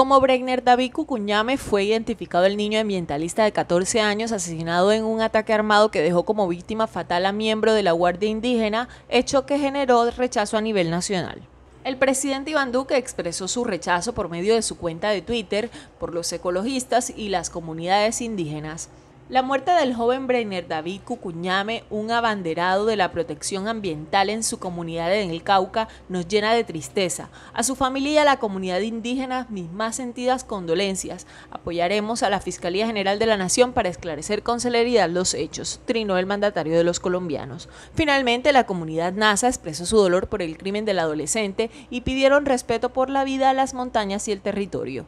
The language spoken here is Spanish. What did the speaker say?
como Bregner David Cucuñame fue identificado el niño ambientalista de 14 años asesinado en un ataque armado que dejó como víctima fatal a miembro de la Guardia Indígena, hecho que generó rechazo a nivel nacional. El presidente Iván Duque expresó su rechazo por medio de su cuenta de Twitter por los ecologistas y las comunidades indígenas. La muerte del joven Brenner David Cucuñame, un abanderado de la protección ambiental en su comunidad en el Cauca, nos llena de tristeza. A su familia y a la comunidad indígena, mis más sentidas condolencias. Apoyaremos a la Fiscalía General de la Nación para esclarecer con celeridad los hechos, trinó el mandatario de los colombianos. Finalmente, la comunidad NASA expresó su dolor por el crimen del adolescente y pidieron respeto por la vida, las montañas y el territorio.